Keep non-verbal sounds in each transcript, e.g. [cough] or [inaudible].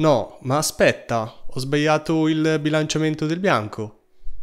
No, ma aspetta, ho sbagliato il bilanciamento del bianco.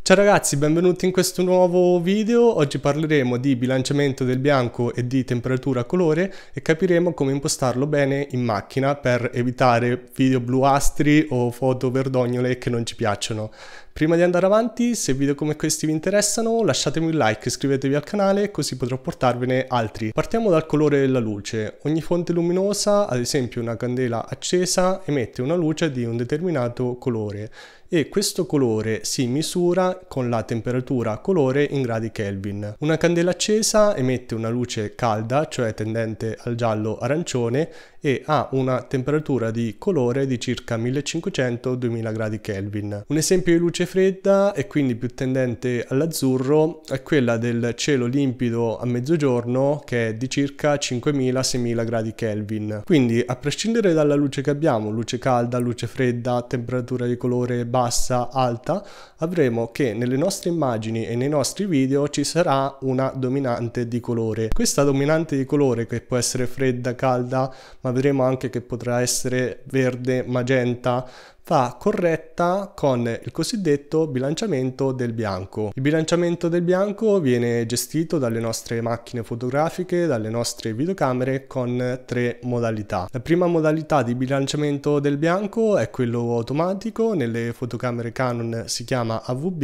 Ciao ragazzi, benvenuti in questo nuovo video. Oggi parleremo di bilanciamento del bianco e di temperatura colore e capiremo come impostarlo bene in macchina per evitare video bluastri o foto verdognole che non ci piacciono. Prima di andare avanti, se video come questi vi interessano, lasciatemi un like, iscrivetevi al canale così potrò portarvene altri. Partiamo dal colore della luce. Ogni fonte luminosa, ad esempio una candela accesa, emette una luce di un determinato colore e questo colore si misura con la temperatura colore in gradi Kelvin. Una candela accesa emette una luce calda, cioè tendente al giallo arancione e ha una temperatura di colore di circa 1500-2000 gradi Kelvin. Un esempio di luce fredda e quindi più tendente all'azzurro è quella del cielo limpido a mezzogiorno che è di circa 5000-6000 gradi Kelvin. Quindi a prescindere dalla luce che abbiamo, luce calda, luce fredda, temperatura di colore, bassa, bassa, alta, avremo che nelle nostre immagini e nei nostri video ci sarà una dominante di colore. Questa dominante di colore che può essere fredda, calda, ma vedremo anche che potrà essere verde, magenta, va corretta con il cosiddetto bilanciamento del bianco. Il bilanciamento del bianco viene gestito dalle nostre macchine fotografiche, dalle nostre videocamere con tre modalità. La prima modalità di bilanciamento del bianco è quello automatico, nelle fotocamere Canon si chiama AVB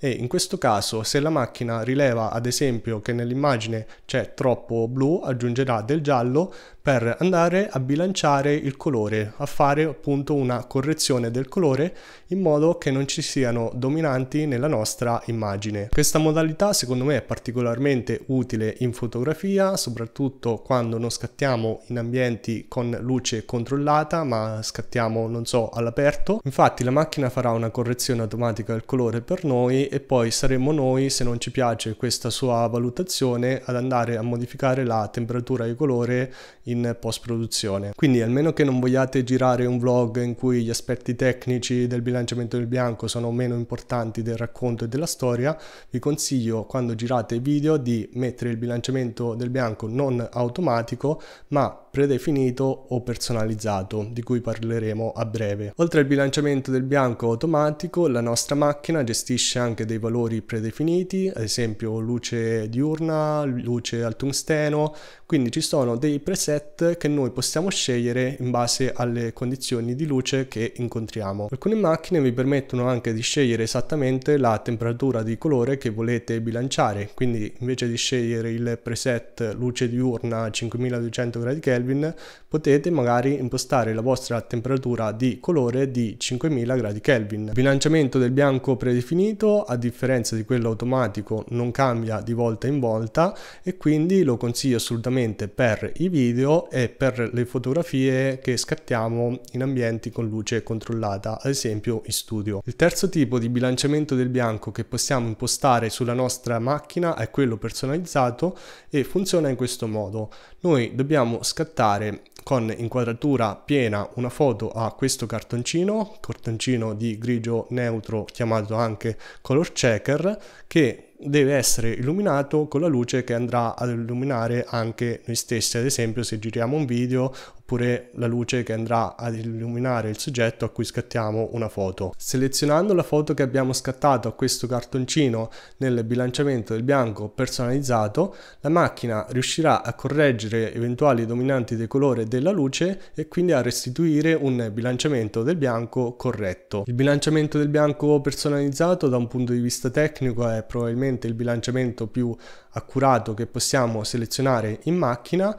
e in questo caso se la macchina rileva ad esempio che nell'immagine c'è troppo blu aggiungerà del giallo per andare a bilanciare il colore, a fare appunto una correzione variazione del colore in modo che non ci siano dominanti nella nostra immagine. Questa modalità secondo me è particolarmente utile in fotografia, soprattutto quando non scattiamo in ambienti con luce controllata, ma scattiamo, non so, all'aperto. Infatti la macchina farà una correzione automatica del colore per noi e poi saremo noi, se non ci piace questa sua valutazione, ad andare a modificare la temperatura di colore in post produzione. Quindi almeno che non vogliate girare un vlog in cui gli aspetti aspetti tecnici del bilanciamento del bianco sono meno importanti del racconto e della storia, vi consiglio quando girate video di mettere il bilanciamento del bianco non automatico ma predefinito o personalizzato, di cui parleremo a breve. Oltre al bilanciamento del bianco automatico, la nostra macchina gestisce anche dei valori predefiniti, ad esempio luce diurna, luce al tungsteno, quindi ci sono dei preset che noi possiamo scegliere in base alle condizioni di luce che incontriamo incontriamo. Alcune macchine vi permettono anche di scegliere esattamente la temperatura di colore che volete bilanciare, quindi invece di scegliere il preset luce diurna a 5200 gradi Kelvin, potete magari impostare la vostra temperatura di colore di 5000 gradi Kelvin. Il bilanciamento del bianco predefinito, a differenza di quello automatico, non cambia di volta in volta e quindi lo consiglio assolutamente per i video e per le fotografie che scattiamo in ambienti con luce controllata controllata, ad esempio in studio. Il terzo tipo di bilanciamento del bianco che possiamo impostare sulla nostra macchina è quello personalizzato e funziona in questo modo. Noi dobbiamo scattare con inquadratura piena una foto a questo cartoncino, cartoncino di grigio neutro chiamato anche color checker, che deve essere illuminato con la luce che andrà ad illuminare anche noi stessi, ad esempio se giriamo un video oppure la luce che andrà ad illuminare il soggetto a cui scattiamo una foto. Selezionando la foto che abbiamo scattato a questo cartoncino nel bilanciamento del bianco personalizzato, la macchina riuscirà a correggere eventuali dominanti del colore della luce e quindi a restituire un bilanciamento del bianco corretto. Il bilanciamento del bianco personalizzato da un punto di vista tecnico è probabilmente il bilanciamento più accurato che possiamo selezionare in macchina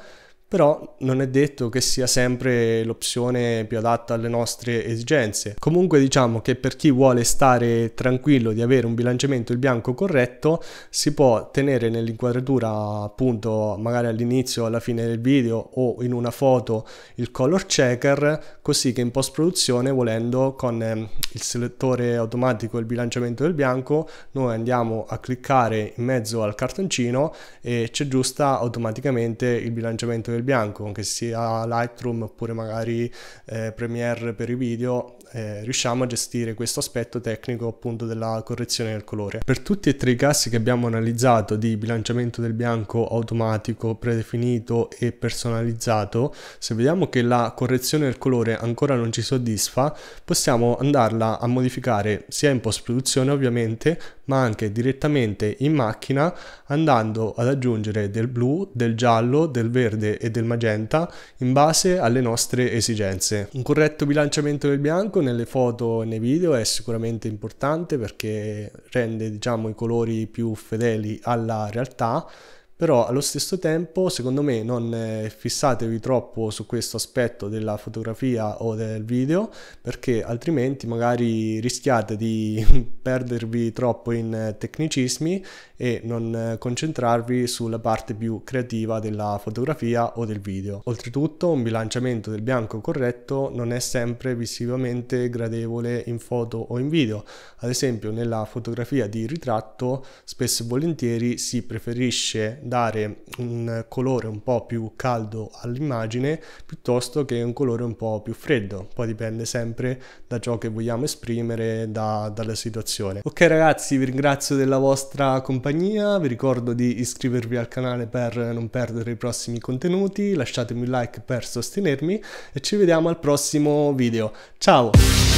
però non è detto che sia sempre l'opzione più adatta alle nostre esigenze. Comunque diciamo che per chi vuole stare tranquillo di avere un bilanciamento il bianco corretto, si può tenere nell'inquadratura appunto magari all'inizio o alla fine del video o in una foto il color checker, così che in post produzione volendo con ehm, il selettore automatico il bilanciamento del bianco noi andiamo a cliccare in mezzo al cartoncino e c'è giusta automaticamente il bilanciamento del il bianco, che sia Lightroom oppure magari eh, Premiere per i video, eh, riusciamo a gestire questo aspetto tecnico appunto della correzione del colore. Per tutti e tre i casi che abbiamo analizzato di bilanciamento del bianco automatico, predefinito e personalizzato, se vediamo che la correzione del colore ancora non ci soddisfa, possiamo andarla a modificare sia in post produzione ovviamente, ma anche direttamente in macchina andando ad aggiungere del blu, del giallo, del verde e del magenta in base alle nostre esigenze. Un corretto bilanciamento del bianco nelle foto e nei video è sicuramente importante perché rende diciamo, i colori più fedeli alla realtà però allo stesso tempo secondo me non eh, fissatevi troppo su questo aspetto della fotografia o del video perché altrimenti magari rischiate di [laughs] perdervi troppo in eh, tecnicismi e non eh, concentrarvi sulla parte più creativa della fotografia o del video. Oltretutto un bilanciamento del bianco corretto non è sempre visivamente gradevole in foto o in video, ad esempio nella fotografia di ritratto spesso e volentieri si preferisce dare un colore un po' più caldo all'immagine piuttosto che un colore un po' più freddo. Poi dipende sempre da ciò che vogliamo esprimere, da, dalla situazione. Ok ragazzi, vi ringrazio della vostra compagnia, vi ricordo di iscrivervi al canale per non perdere i prossimi contenuti, lasciatemi un like per sostenermi e ci vediamo al prossimo video. Ciao!